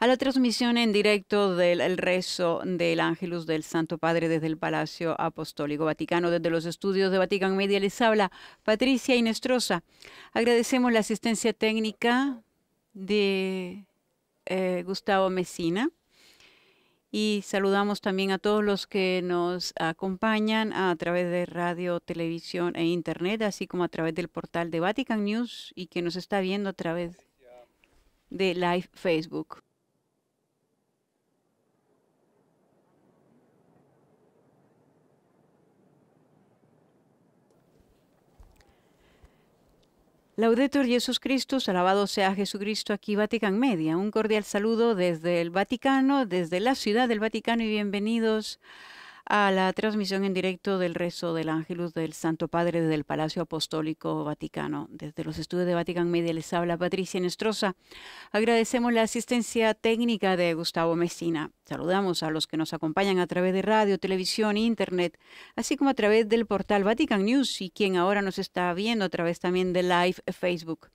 a la transmisión en directo del rezo del Ángelus del Santo Padre desde el Palacio Apostólico Vaticano. Desde los estudios de Vatican Media les habla Patricia Inestrosa. Agradecemos la asistencia técnica de eh, Gustavo Messina Y saludamos también a todos los que nos acompañan a través de radio, televisión e internet, así como a través del portal de Vatican News y que nos está viendo a través de Live Facebook. Laudetur Jesus Christus, alabado sea Jesucristo, aquí Vatican Media. Un cordial saludo desde el Vaticano, desde la Ciudad del Vaticano y bienvenidos a la transmisión en directo del rezo del Ángelus del Santo Padre desde el Palacio Apostólico Vaticano. Desde los estudios de Vatican Media les habla Patricia Nestroza. Agradecemos la asistencia técnica de Gustavo Messina. Saludamos a los que nos acompañan a través de radio, televisión e internet, así como a través del portal Vatican News y quien ahora nos está viendo a través también de Live Facebook.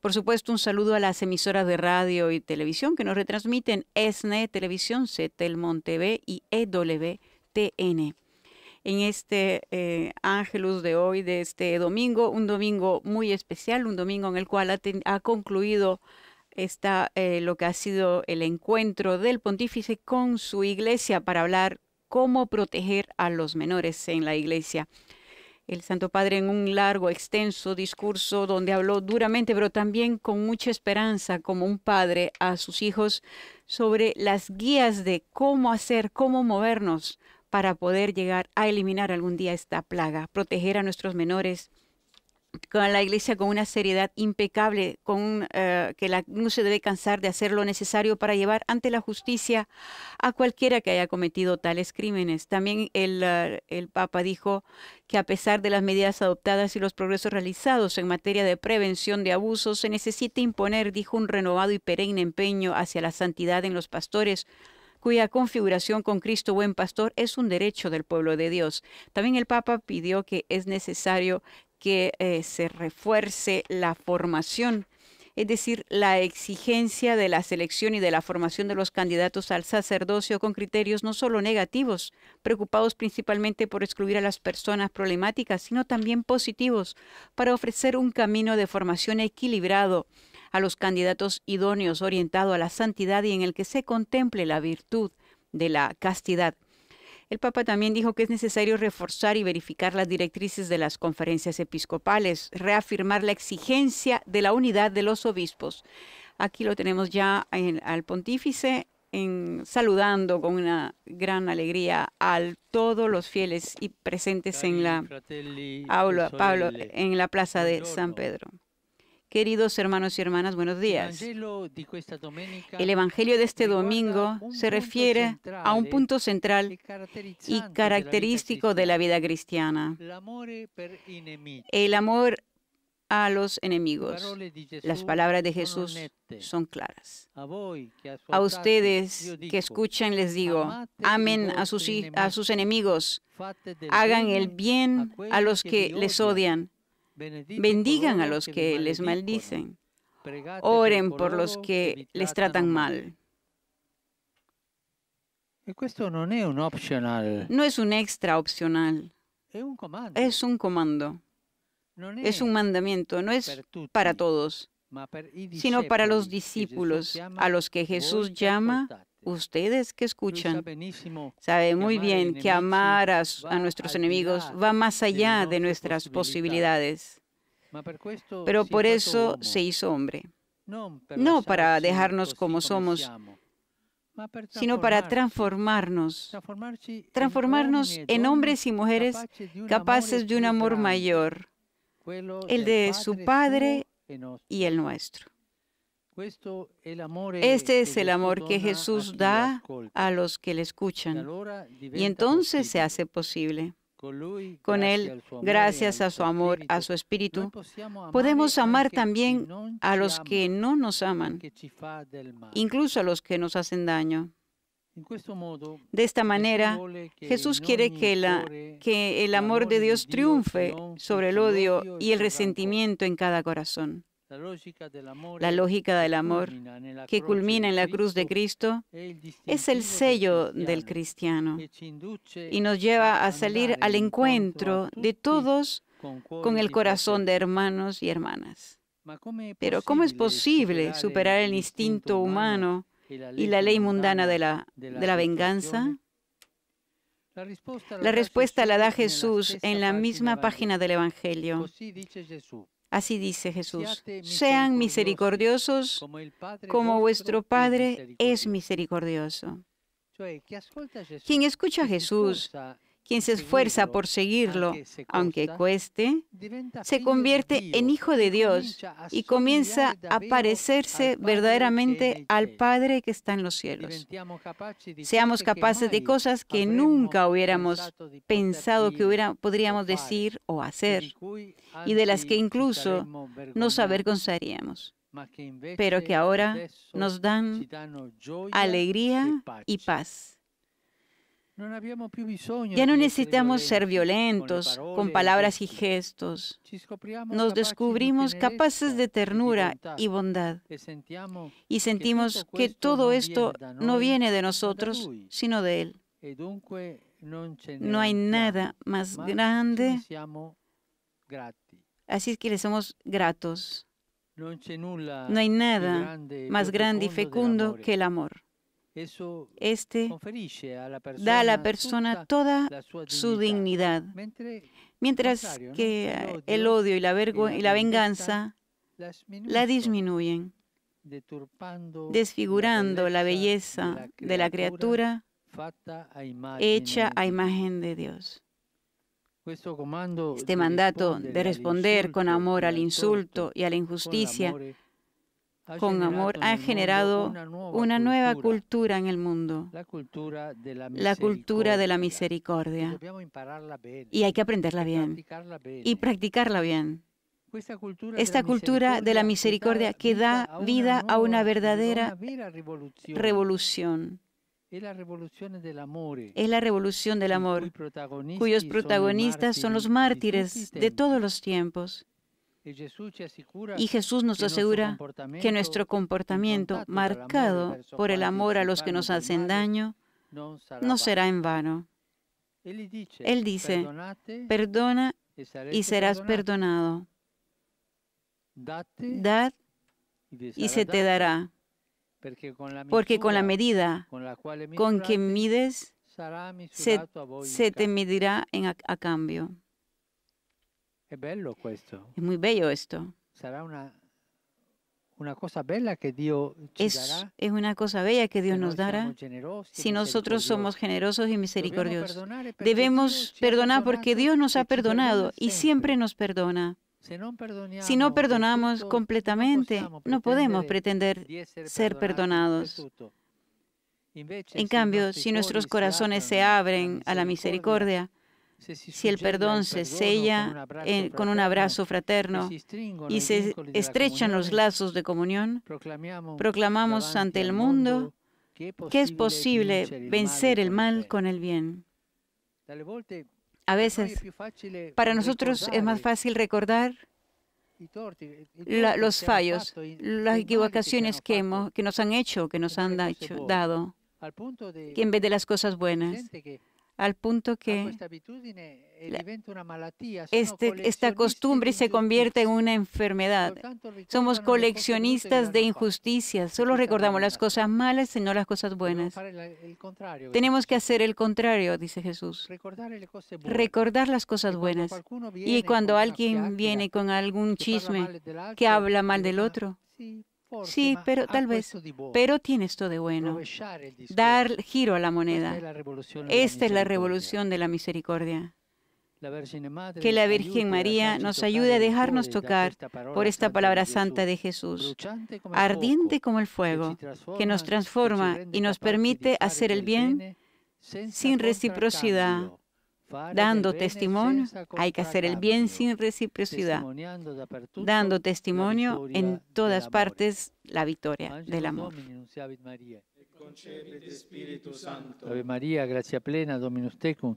Por supuesto, un saludo a las emisoras de radio y televisión que nos retransmiten ESNE, e Televisión, CETEL, TV y EW en este eh, Ángelus de hoy, de este domingo, un domingo muy especial, un domingo en el cual ha, concluido eh, lo que ha sido el encuentro del pontífice con su iglesia para hablar cómo proteger a los menores en la iglesia. El Santo Padre en un largo, extenso discurso donde habló duramente, pero también con mucha esperanza como un padre a sus hijos sobre las guías de cómo hacer, cómo movernos para poder llegar a eliminar algún día esta plaga, proteger a nuestros menores con la iglesia con una seriedad impecable, con eh, que la, no se debe cansar de hacer lo necesario para llevar ante la justicia a cualquiera que haya cometido tales crímenes. También el, eh, el Papa dijo que a pesar de las medidas adoptadas y los progresos realizados en materia de prevención de abusos, se necesita imponer, dijo, un renovado y perenne empeño hacia la santidad en los pastores, cuya configuración con Cristo buen pastor es un derecho del pueblo de Dios. También el Papa pidió que es necesario que eh, se refuerce la formación es decir, la exigencia de la selección y de la formación de los candidatos al sacerdocio con criterios no solo negativos, preocupados principalmente por excluir a las personas problemáticas, sino también positivos, para ofrecer un camino de formación equilibrado a los candidatos idóneos orientado a la santidad y en el que se contemple la virtud de la castidad. El Papa también dijo que es necesario reforzar y verificar las directrices de las conferencias episcopales, reafirmar la exigencia de la unidad de los obispos. Aquí lo tenemos ya al pontífice en, saludando con una gran alegría a todos los fieles y presentes en la Pablo, en la plaza de San Pedro. Queridos hermanos y hermanas, buenos días. El Evangelio de este domingo se refiere a un eh, punto central y característico de la vida cristiana, el amor a los enemigos. Las palabras de Jesús son claras. A ustedes que escuchan les digo, amen a sus, a sus enemigos, hagan el bien a los que les odian bendigan a los que les maldicen, oren por los que les tratan mal. No es un extra opcional. Es un comando. Es un mandamiento. No es para todos, sino para los discípulos, a los que Jesús llama ustedes que escuchan saben muy bien que amar a, nuestros enemigos va más allá de nuestras posibilidades. Pero por eso se hizo hombre. No para dejarnos como somos, sino para transformarnos, transformarnos en hombres y mujeres capaces de un amor mayor, el de su Padre y el nuestro. Este es el amor que Jesús da a los que le escuchan y entonces se hace posible. Con Él, gracias a su amor, a su espíritu, podemos amar también a los que no nos aman, incluso a los que nos hacen daño. De esta manera, Jesús quiere que, que el amor de Dios triunfe sobre el odio y el resentimiento en cada corazón. La lógica del amor, que culmina en la cruz de Cristo es el sello del cristiano y nos lleva a salir al encuentro de todos con el corazón de hermanos y hermanas. Pero ¿cómo es posible superar el instinto humano y la ley mundana de la venganza? La respuesta la da Jesús en la misma página del Evangelio. Pues Así dice Jesús, sean misericordiosos como vuestro Padre es misericordioso. Eh, Quien escucha a Jesús quien se esfuerza por seguirlo, aunque cueste, se convierte en hijo de Dios y comienza a parecerse verdaderamente al Padre que está en los cielos. Seamos capaces de cosas que nunca hubiéramos pensado que hubiera, podríamos decir o hacer, y de las que incluso nos avergonzaríamos pero que ahora nos dan alegría y paz. Ya no necesitamos ser violentos con palabras y gestos. Nos descubrimos capaces de ternura y bondad. Y sentimos que todo esto no viene de nosotros, sino de Él. No hay nada más grande. Así es que le somos gratos. No hay nada más grande y fecundo que el amor. Este da a la persona toda su dignidad, mientras que el odio y la, y la venganza la disminuyen, desfigurando la belleza de la criatura hecha a imagen de Dios. Este mandato de responder con amor al insulto y a la injusticia eh, con amor ha generado una nueva cultura en el mundo, la cultura de la misericordia. Y hay que aprenderla bien y practicarla bien. Esta cultura de la misericordia que da vida a una verdadera revolución. Es la revolución del amor, eh. cuyos protagonistas son los mártires de todos los tiempos y Jesús nos asegura que nuestro comportamiento, marcado por el amor a los que nos hacen daño, no será en vano. Él dice, perdona y serás perdonado. Dad y se te dará. Porque con la medida con que mides, se, te medirá a cambio. Es muy bello esto. una, cosa bella que Dios es, una cosa bella que Dios nos dará si nosotros somos generosos y misericordiosos. Debemos perdonar porque Dios nos ha perdonado y siempre nos perdona. Si no perdonamos completamente, no podemos pretender ser perdonados. En cambio, si nuestros corazones se abren a la misericordia, si el perdón se sella con un abrazo fraterno y se estrechan los lazos de comunión, proclamamos ante el mundo que es posible vencer el mal con el bien. A veces, para nosotros es más fácil recordar los fallos, las equivocaciones que, nos han hecho, que nos han dado, que en vez de las cosas buenas, al punto ah, pues, que este, esta costumbre se convierte en una enfermedad. Somos coleccionistas de injusticias, solo recordamos las cosas malas y no las cosas buenas. Tenemos que hacer el contrario, dice Jesús, recordar las cosas buenas. Y cuando alguien viene con algún chisme que habla mal del otro, Sí, pero tal vez, pero tienes todo de bueno, dar giro a la moneda. Esta es la revolución de la misericordia. Que la Virgen María nos ayude a dejarnos tocar por esta palabra santa de Jesús, ardiente como el fuego, que nos transforma y nos permite hacer el bien sin reciprocidad dando testimonio, hay que hacer el bien sin reciprocidad, dando testimonio en todas partes la victoria del amor. Ave María, gracia plena, Dominus tecum.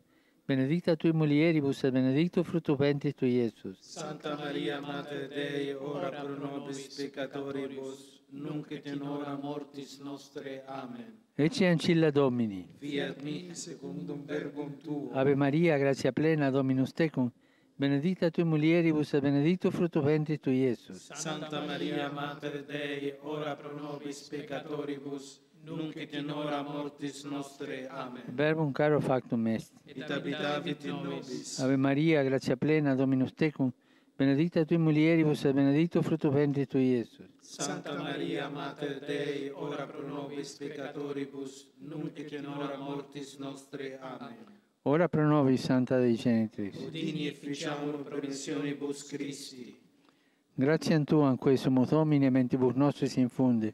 benedicta tui mulieribus et benedictus frutto ventris tui, Iesus. Santa Maria, Mater Dei, ora pro nobis peccatoribus, nunc et in hora mortis nostre. Amen. Ecce ancilla Domini. Fiat mi secundum verbum tuo. Ave Maria, grazia plena, Dominus tecum, benedicta tui mulieribus et benedictus frutto ventris tui, Iesus. Santa Maria, Mater Dei, ora pro nobis peccatoribus, nunc et in hora mortis nostre. Amen. Verbum caro factum est. Et abitavit in nobis. Ave Maria, grazia plena, Dominus tecum, benedicta tui mulieribus et benedictus frutto ventris tui, Iesus. Santa Maria, Mater Dei, ora pro nobis peccatoribus, nunc et in hora mortis nostre. Amen. Ora pro nobis, Santa Dei Genitris. Udini e friciamur promissionibus Christi. Grazie a an Tu, anque sumo Domine, mentibus si infunde,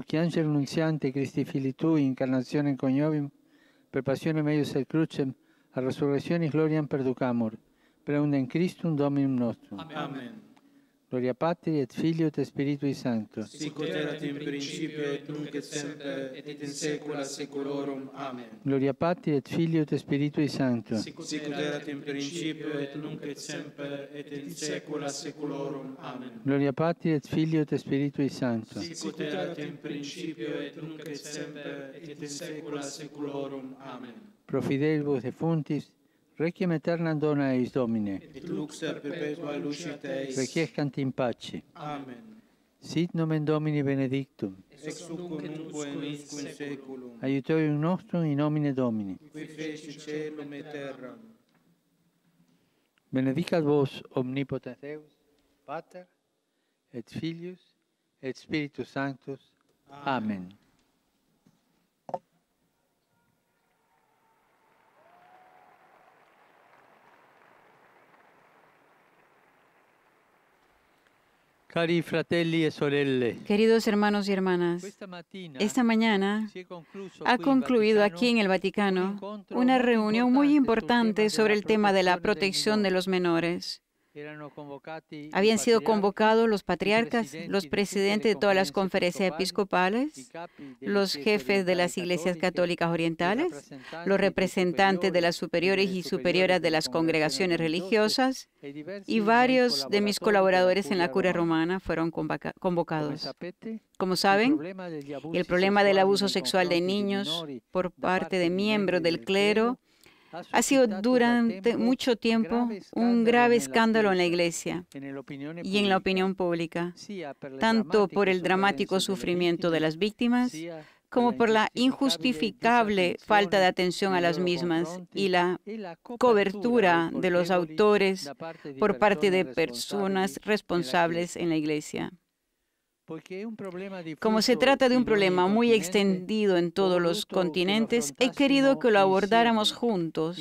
que angel renunciante Christi y Incarnación en coniovim, per passione meius et crucem, a perducamor, gloriam perducamur, preundem Christum Dominum nostrum. Amén. Gloria Patri et Filio et Spiritui Sancto. Sicut erat in principio et nunc et semper et in saecula saeculorum. Amen. Gloria Patri et Filio et Spiritui Sancto. Sicut erat in principio et nunc et semper et in saecula saeculorum. Amen. Gloria Patri et Filio et Spiritui Sancto. Sicut erat in principio et nunc et semper et in saecula saeculorum. Amen. Pro fidelibus defuntis Requiem eterna dona eis Domine. Et lux perpetua luci Teis. Requiescant in pace. Amen. Sit nomen Domini benedictum. Ex hoc nunc et usque in seculum. Aiutorium nostrum in nomine Domini. Qui feci celum et terram. Benedicat vos omnipotens Deus, Pater, et Filius, et Spiritus Sanctus. Amen. Amen. Cari fratelli e sorelle, Queridos hermanos y hermanas, esta mañana ha concluido aquí en el Vaticano una reunión muy importante sobre el tema de la protección de los menores. Habían sido convocados los patriarcas, los presidentes de todas las conferencias episcopales, los jefes de las iglesias católicas orientales, los representantes de las superiores y superioras de las congregaciones religiosas y varios de mis colaboradores en la cura romana fueron convocados. Como saben, el problema del abuso sexual de niños por parte de miembros del clero ha sido durante mucho tiempo un grave escándalo en la Iglesia y en la opinión pública, tanto por el dramático sufrimiento de las víctimas como por la injustificable falta de atención a las mismas y la cobertura de los autores por parte de personas responsables en la Iglesia. Como se trata de un problema muy extendido en todos los continentes, he querido que lo abordáramos juntos,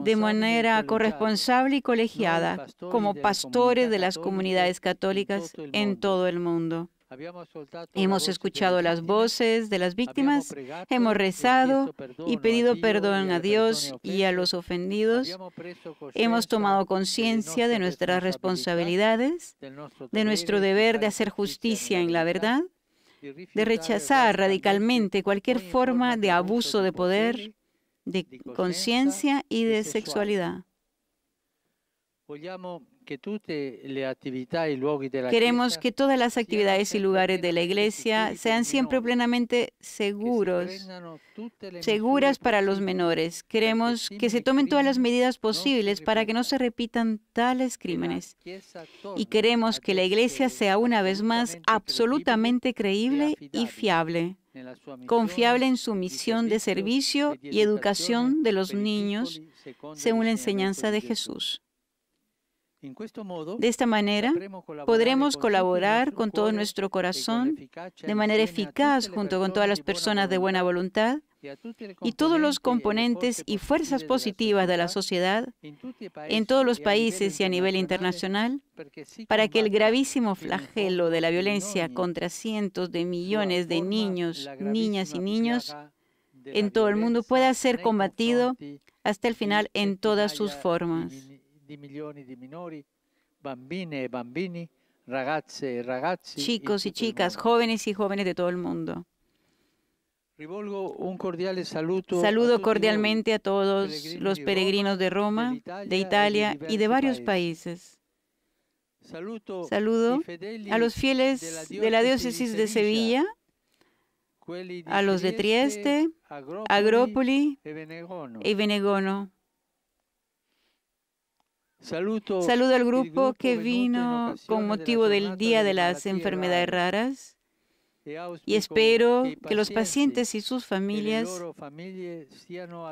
de manera corresponsable y colegiada, como pastores de las comunidades católicas en todo el mundo. Hemos escuchado las voces de las víctimas, hemos rezado y pedido perdón a Dios y a los ofendidos, hemos tomado conciencia de nuestras responsabilidades, de nuestro deber de hacer justicia en la verdad, de rechazar radicalmente cualquier forma de abuso de poder, de conciencia y de sexualidad. Queremos que todas las actividades y lugares de la iglesia sean siempre plenamente seguros, seguras para los menores. Queremos que se tomen todas las medidas posibles para que no se repitan tales crímenes. Y queremos que la iglesia sea una vez más absolutamente creíble y fiable confiable en su misión de servicio y educación de los niños según la enseñanza de Jesús. De esta manera podremos colaborar con todo nuestro corazón de manera eficaz junto con todas las personas de buena voluntad y todos los componentes y fuerzas positivas de la sociedad en todos los países y a nivel internacional para que el gravísimo flagelo de la violencia contra cientos de millones de niños, niñas y niños en todo el mundo pueda ser combatido hasta el final en todas sus formas. E bambini, e Chicos y chicas, jóvenes y jóvenes de todo el mundo. Saludo cordialmente a todos los peregrinos de Roma, de e Italia y de varios países. Saludo a los fieles de la diócesis de Sevilla, a los de Trieste, Agrópoli y Venegono. Saludo, al grupo que vino con motivo del Día de las Enfermedades Raras y espero que los pacientes y sus familias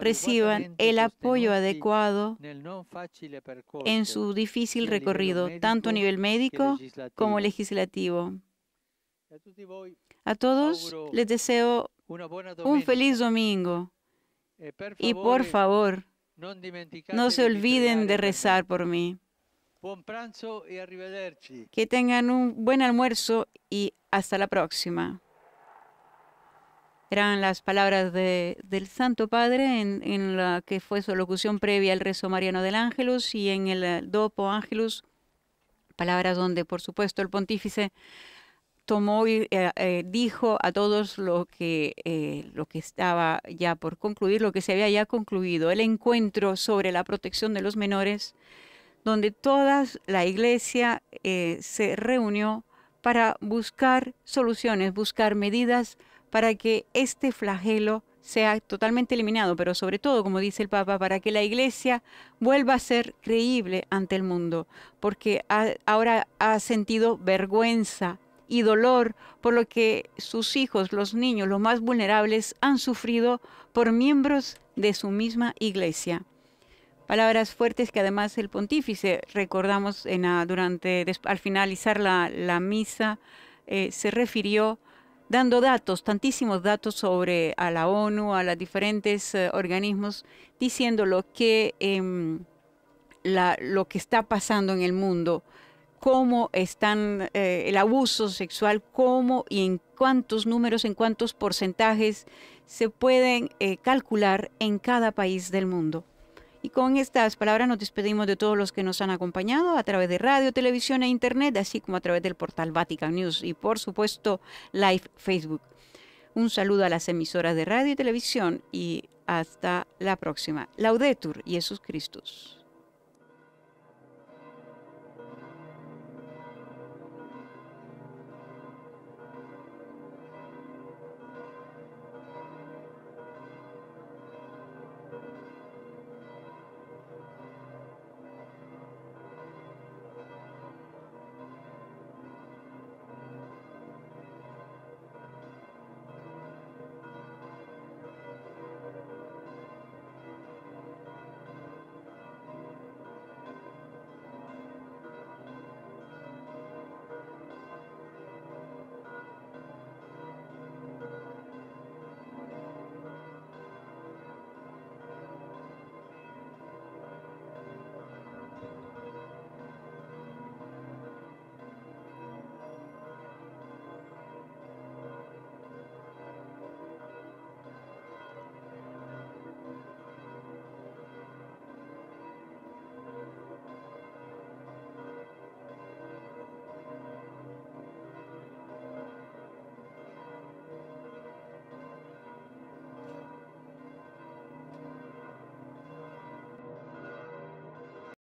reciban el apoyo adecuado en su difícil recorrido, tanto a nivel médico como legislativo. A todos les deseo un feliz domingo e y por favor, no se olviden de rezar por mí. Que tengan un buen almuerzo y hasta la próxima. Eran las palabras de, del Santo Padre en, en, la que fue su locución previa al rezo mariano del Ángelus y en el eh, Dopo Ángelus, palabras donde, por supuesto, el pontífice tomó y eh, eh, dijo a todos lo que, eh, lo que estaba ya por concluir, lo que se había ya concluido, el encuentro sobre la protección de los menores, donde toda la iglesia se reunió para buscar soluciones, buscar medidas para que este flagelo sea totalmente eliminado, pero sobre todo, como dice el Papa, para que la Iglesia vuelva a ser creíble ante el mundo, porque ahora ha sentido vergüenza y dolor por lo que sus hijos, los niños, los más vulnerables, han sufrido por miembros de su misma iglesia. Palabras fuertes que además el pontífice, recordamos en durante, al finalizar la, misa, eh, se refirió dando datos, tantísimos datos sobre a la ONU, a los diferentes eh, organismos, diciéndolo que em, lo que está pasando en el mundo, cómo están eh, el abuso sexual, cómo y en cuántos números, en cuántos porcentajes se pueden eh, calcular en cada país del mundo. Y con estas palabras nos despedimos de todos los que nos han acompañado a través de radio, televisión e internet, así como a través del portal Vatican News y por supuesto live Facebook. Un saludo a las emisoras de radio y televisión y hasta la próxima. Laudetur Jesús Christus.